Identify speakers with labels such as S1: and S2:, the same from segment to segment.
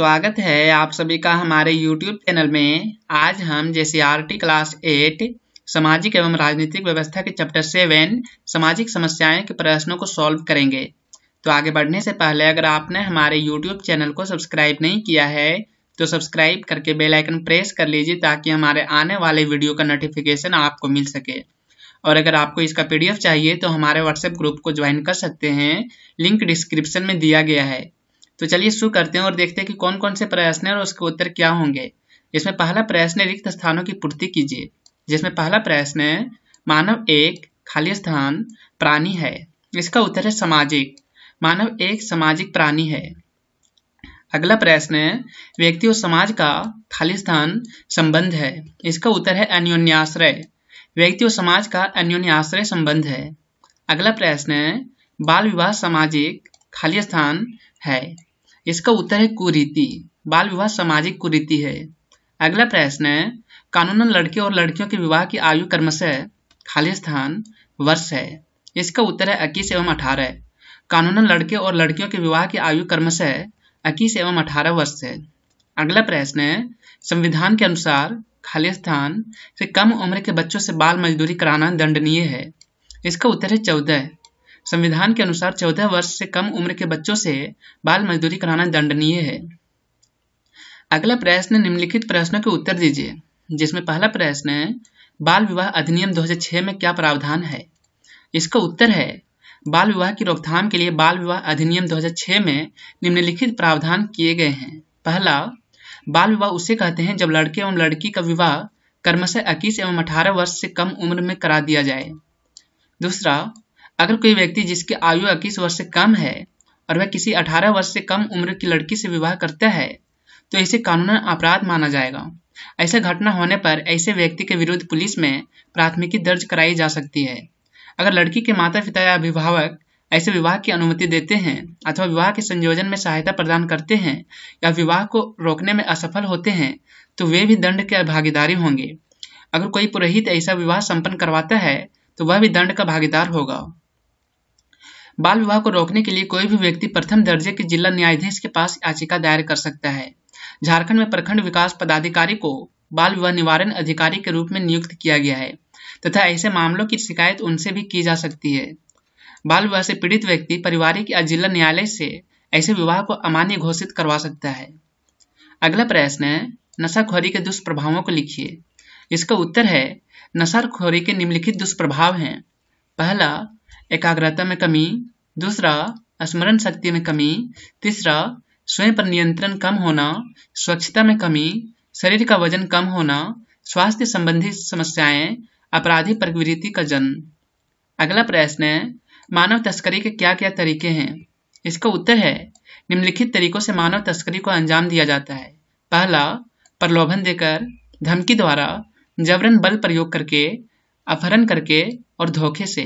S1: स्वागत है आप सभी का हमारे YouTube चैनल में आज हम जैसे टी क्लास एट सामाजिक एवं राजनीतिक व्यवस्था के चैप्टर सेवन सामाजिक समस्याएं के प्रश्नों को सॉल्व करेंगे तो आगे बढ़ने से पहले अगर आपने हमारे YouTube चैनल को सब्सक्राइब नहीं किया है तो सब्सक्राइब करके बेल आइकन प्रेस कर लीजिए ताकि हमारे आने वाले वीडियो का नोटिफिकेशन आपको मिल सके और अगर आपको इसका पी चाहिए तो हमारे व्हाट्सएप ग्रुप को ज्वाइन कर सकते हैं लिंक डिस्क्रिप्शन में दिया गया है तो चलिए शुरू करते हैं और देखते हैं कि कौन कौन से प्रश्न है और उसके उत्तर क्या होंगे जिसमें पहला प्रश्न है रिक्त स्थानों की पूर्ति कीजिए जिसमें पहला प्रश्न है मानव एक खाली स्थान प्राणी है इसका उत्तर है सामाजिक मानव एक सामाजिक प्राणी है अगला प्रश्न है व्यक्ति और समाज का खाली स्थान संबंध है इसका उत्तर है अन्योन्याश्रय व्यक्ति और समाज का अन्योन्याश्रय संबंध है अगला प्रश्न है बाल विवाह सामाजिक खाली स्थान है इसका उत्तर है कुरीति बाल विवाह सामाजिक कुरीति है अगला प्रश्न है कानूनन लड़के और लड़कियों के विवाह की आयु क्रमशः खाली स्थान वर्ष है इसका उत्तर है इक्कीस एवं अठारह कानूनन लड़के और लड़कियों के विवाह की आयु क्रमशः इक्कीस एवं अठारह वर्ष है अगला प्रश्न है संविधान के अनुसार खाली स्थान से कम उम्र के बच्चों से बाल मजदूरी कराना दंडनीय है इसका उत्तर है चौदह संविधान के अनुसार चौदह वर्ष से कम उम्र के बच्चों से बाल मजदूरी कराना दंडनीय है अगला प्रश्न निम्नलिखित प्रश्नों के उत्तर दीजिए जिसमें पहला प्रश्न बाल विवाह अधिनियम 2006 में क्या प्रावधान है इसका उत्तर है बाल विवाह की रोकथाम के लिए बाल विवाह अधिनियम 2006 में निम्नलिखित प्रावधान किए गए हैं पहला बाल विवाह उसे कहते हैं जब लड़के एवं लड़की का विवाह कर्मशः इक्कीस एवं अठारह वर्ष से कम उम्र में करा दिया जाए दूसरा अगर कोई व्यक्ति जिसकी आयु इक्कीस वर्ष से कम है और वह किसी 18 वर्ष से कम उम्र की लड़की से विवाह करता है तो इसे कानून अपराध माना जाएगा ऐसा घटना होने पर ऐसे व्यक्ति के विरुद्ध पुलिस में प्राथमिकी दर्ज कराई जा सकती है अगर लड़की के माता पिता या अभिभावक ऐसे विवाह की अनुमति देते हैं अथवा विवाह के संयोजन में सहायता प्रदान करते हैं या विवाह को रोकने में असफल होते हैं तो वे भी दंड के भागीदारी होंगे अगर कोई पुरोहित ऐसा विवाह संपन्न करवाता है तो वह भी दंड का भागीदार होगा बाल विवाह को रोकने के लिए कोई भी व्यक्ति प्रथम दर्जे के जिला न्यायाधीश के पास याचिका दायर कर सकता है झारखंड में प्रखंड विकास पदाधिकारी को बाल विवाह निवारण अधिकारी के रूप में नियुक्त किया गया है तथा ऐसे मामलों की शिकायत उनसे भी की जा सकती है बाल विवाह से पीड़ित व्यक्ति परिवारिक या जिला न्यायालय से ऐसे विवाह को अमान्य घोषित करवा सकता है अगला प्रश्न है नशाखोरी के दुष्प्रभावों को लिखिए इसका उत्तर है नशाखोरी के निम्नलिखित दुष्प्रभाव हैं पहला एकाग्रता में कमी दूसरा स्मरण शक्ति में कमी तीसरा स्वयं पर नियंत्रण कम होना स्वच्छता में कमी शरीर का वजन कम होना स्वास्थ्य संबंधी समस्याएं अपराधी प्रवृत्ति का जन्म अगला प्रश्न है मानव तस्करी के क्या क्या तरीके हैं इसका उत्तर है निम्नलिखित तरीकों से मानव तस्करी को अंजाम दिया जाता है पहला प्रलोभन देकर धमकी द्वारा जबरन बल प्रयोग करके अपहरण करके और धोखे से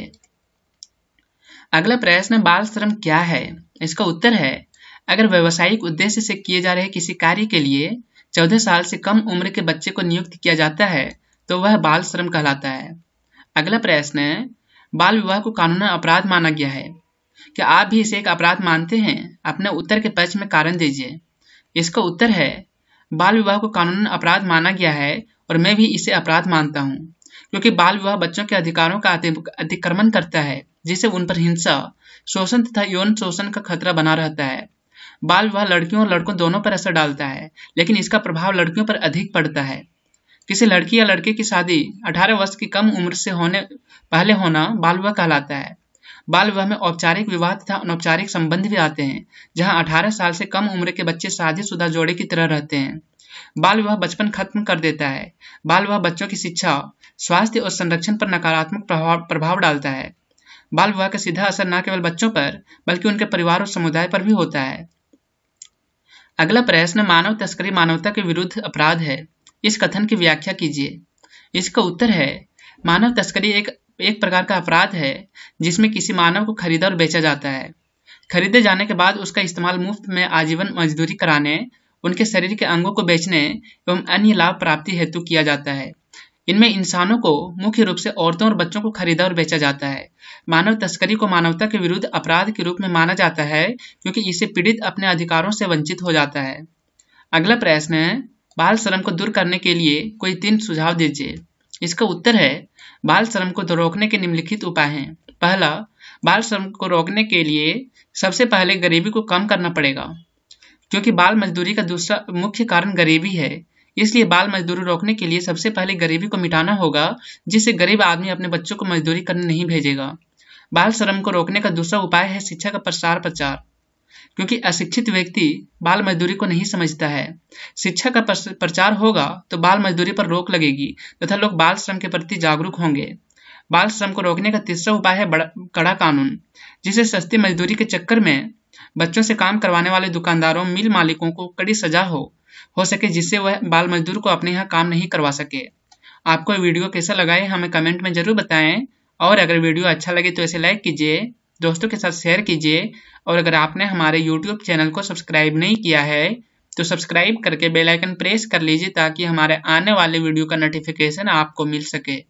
S1: अगला प्रश्न बाल श्रम क्या है इसका उत्तर है अगर व्यवसायिक उद्देश्य से किए जा रहे किसी कार्य के लिए चौदह साल से कम उम्र के बच्चे को नियुक्त किया जाता है तो वह बाल श्रम कहलाता है अगला प्रश्न बाल विवाह को कानून अपराध माना गया है क्या आप भी इसे एक अपराध मानते हैं अपने उत्तर के पक्ष में कारण दीजिए इसका उत्तर है बाल विवाह को कानून अपराध माना गया है और मैं भी इसे अपराध मानता हूँ क्योंकि बाल विवाह बच्चों के अधिकारों का अतिक्रमण करता है जिससे उन पर हिंसा शोषण तथा यौन शोषण का खतरा बना रहता है बाल विवाह लड़कियों और लड़कों दोनों पर असर डालता है लेकिन इसका प्रभाव लड़कियों पर अधिक पड़ता है किसी लड़की या लड़के की शादी 18 वर्ष की कम उम्र से होने पहले होना बाल विवाह कहलाता है बाल विवाह में औपचारिक विवाह तथा अनौपचारिक संबंध भी आते हैं जहां 18 साल से कम उम्र के बच्चे शादीशुदा जोड़े की तरह रहते हैं बाल विवाह बचपन खत्म कर देता है बाल विवाह बच्चों की शिक्षा स्वास्थ्य और संरक्षण पर नकारात्मक प्रभाव प्रभाव डालता है बाल विवाह का सीधा असर न केवल बच्चों पर बल्कि उनके परिवार और समुदाय पर भी होता है अगला प्रश्न मानव तस्करी मानवता के विरुद्ध अपराध है इस कथन की व्याख्या कीजिए इसका उत्तर है मानव तस्करी एक एक प्रकार का अपराध है जिसमें किसी मानव को खरीदा और बेचा जाता है खरीदे जाने के बाद उसका इस्तेमाल मुफ्त में आजीवन मजदूरी कराने उनके शरीर के अंगों को बेचने एवं अन्य लाभ प्राप्ति हेतु किया जाता है इनमें इंसानों को मुख्य रूप से औरतों और बच्चों को खरीदा और बेचा जाता है मानव तस्करी को मानवता के विरुद्ध अपराध के रूप में माना जाता है क्योंकि इससे पीड़ित अपने अधिकारों से वंचित हो जाता है अगला प्रश्न है बाल श्रम को दूर करने के लिए कोई तीन सुझाव दीजिए इसका उत्तर है बाल श्रम को रोकने के निम्नलिखित उपाय हैं पहला बाल श्रम को रोकने के लिए सबसे पहले गरीबी को कम करना पड़ेगा क्योंकि बाल मजदूरी का दूसरा मुख्य कारण गरीबी है इसलिए बाल मजदूरी रोकने के लिए सबसे पहले गरीबी को मिटाना होगा जिससे गरीब आदमी अपने बच्चों को मजदूरी करने नहीं भेजेगा बाल श्रम को रोकने का दूसरा उपाय है शिक्षा का प्रसार प्रचार क्योंकि अशिक्षित व्यक्ति बाल मजदूरी को नहीं समझता है शिक्षा का प्रचार होगा तो बाल मजदूरी पर रोक लगेगी तथा लोग बाल श्रम के प्रति जागरूक होंगे बाल श्रम को रोकने का तीसरा उपाय है कड़ा कानून जिसे सस्ती मजदूरी के चक्कर में बच्चों से काम करवाने वाले दुकानदारों मिल मालिकों को कड़ी सजा हो हो सके जिससे वह बाल मजदूर को अपने यहाँ काम नहीं करवा सके आपको वीडियो कैसा लगा है हमें कमेंट में ज़रूर बताएं और अगर वीडियो अच्छा लगे तो इसे लाइक कीजिए दोस्तों के साथ शेयर कीजिए और अगर आपने हमारे यूट्यूब चैनल को सब्सक्राइब नहीं किया है तो सब्सक्राइब करके बेल आइकन प्रेस कर लीजिए ताकि हमारे आने वाले वीडियो का नोटिफिकेशन आपको मिल सके